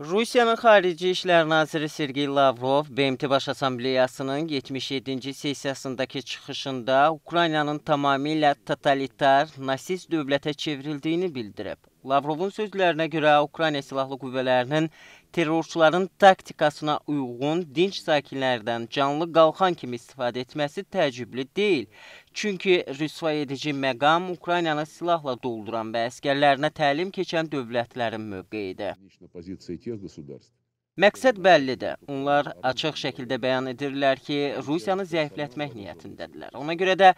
Rusiyanın Xarici İşlər Naziri Sergey Lavrov BMT Baş Assambleyasının 77-ci sessiyasındakı çıxışında Ukraynanın tamamilə totalitar, nasist dövlətə çevrildiyini bildirib. Lavrovun sözlərinə görə Ukrayna silahlı qüvvələrinin terrorçuların taktikasına uyğun dinç sakinlərdən canlı qalxan kimi istifadə etməsi təəccüblü deyil. Çünki rüsvay edici məqam Ukraynanı silahla dolduran və əskərlərinə təlim keçən dövlətlərin mövqeyidir. Məqsəd bəllidir. Onlar açıq şəkildə bəyan edirlər ki, Rusiyanı zəiflətmək niyyətindədirlər. Ona görə də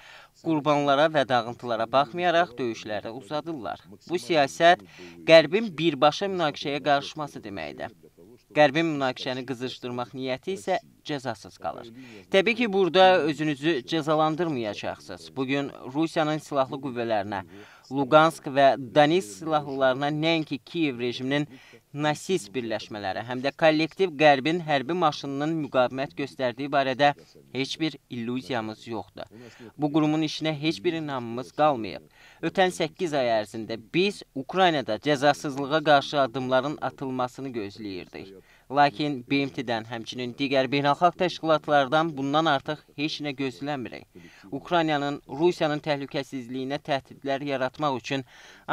qurbanlara və dağıntılara baxmayaraq döyüşləri uzadırlar. Bu siyasət Qərbin birbaşa münaqişəyə qarışması deməkdir. Qərbin münaqişəni qızışdırmaq niyyəti isə cəzasız qalır. Təbii ki, burada özünüzü cəzalandırmayacaqsınız. Bugün Rusiyanın silahlı qüvvələrinə, Lugansk və Donetsk silahlılarına nəinki Kiyev rejiminin nasist birləşmələri, həm də kollektiv qərbin hərbi maşınının müqavimət göstərdiyi barədə heç bir illüziyamız yoxdur. Bu qurumun işinə heç bir inamımız qalmayıb. Ötən 8 ay ərzində biz Ukraynada cəzasızlığa qarşı addımların atılmasını gözləyirdik. Lakin BMT-dən, həmçinin digər beynəlxalq təşkilatlardan bundan artıq heç nə gözləmirik. Ukraynanın Rusiyanın təhlükəsizliyinə təhdidlər yaratmaq üçün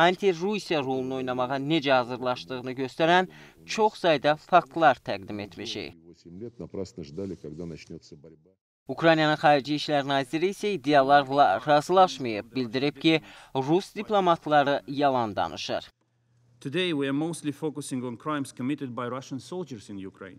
anti-Rusiya rolunu oynamağa necə hazırlaşdığını göstərən çox sayda faktlar təqdim etmişik. Ukraynanın Xarici İşlər Naziri isə iddialarla razılaşmayıb, bildirib ki, Rus diplomatları yalan danışır. Today we are mostly focusing on crimes committed by Russian soldiers in Ukraine.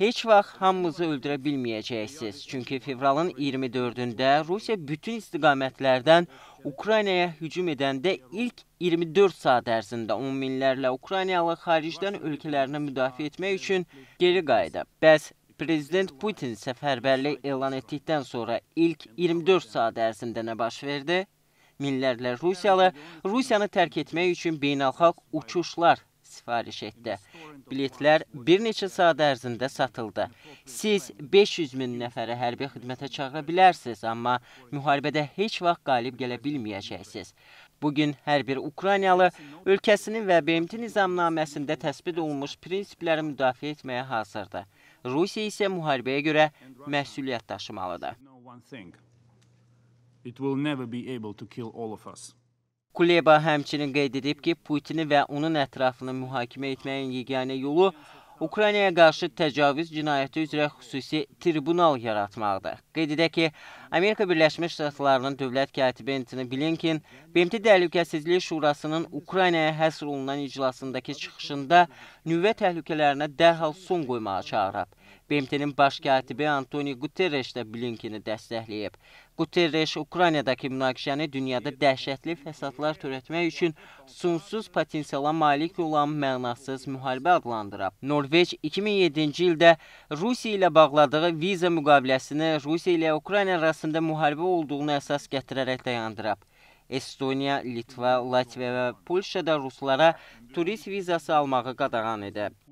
Heç vaxt hamımızı öldürə bilməyəcəksiniz, çünki fevralın 24-də Rusiya bütün istiqamətlərdən Ukraynaya hücum edəndə ilk 24 saat ərzində on minlərlə Ukraynalı xaricdən ölkələrini müdafiə etmək üçün geri qayıdıb. Bəs Prezident Putin səfərbərlik elan etdikdən sonra ilk 24 saat ərzində nə baş verdi? minlərlə Rusiyalı Rusiyanı tərk etmək üçün beynəlxalq uçuşlar sifariş etdi. Biletlər bir neçə saat ərzində satıldı. Siz 500 min nəfərə hərbi xidmətə çağıra bilərsiniz, amma müharibədə heç vaxt qalib gələ bilməyəcəksiniz. Bugün hər bir Ukraynalı ölkəsinin və BMT nizamnaməsində təsbit olunmuş prinsipləri müdafiə etməyə hazırdır. Rusiya isə müharibəyə görə məsuliyyət daşımalıdır. It will never be able to kill all of us. Kuleba həmçinin qeyd edib ki, Putini və onun ətrafını mühakimə etməyin yeganə yolu Ukraynaya qarşı təcavüz cinayəti üzrə xüsusi tribunal yaratmaqdır. Qeyd edək ki, Amerika Birləşmiş Ştatlarının dövlət katibi Antony Blinken BMT Təhlükəsizlik Şurasının Ukraynaya həsr olunan iclasındakı çıxışında nüvə təhlükələrinə dərhal son qoymağa çağırıb. BMT-nin baş katibi Antoni Guterres də Blinkini dəstəkləyib. Guterres Ukraynadakı münaqişəni dünyada dəhşətli fəsadlar törətmək üçün sonsuz potensiala malik olan mənasız müharibə adlandırıb. Norveç 2007-ci ildə Rusiya ilə bağladığı viza müqaviləsini Rusiya ilə Ukrayna arasında müharibə olduğunu əsas gətirərək dayandırıb. Estoniya, Litva, Latviya və Polşada ruslara turist vizası almağı qadağan edib.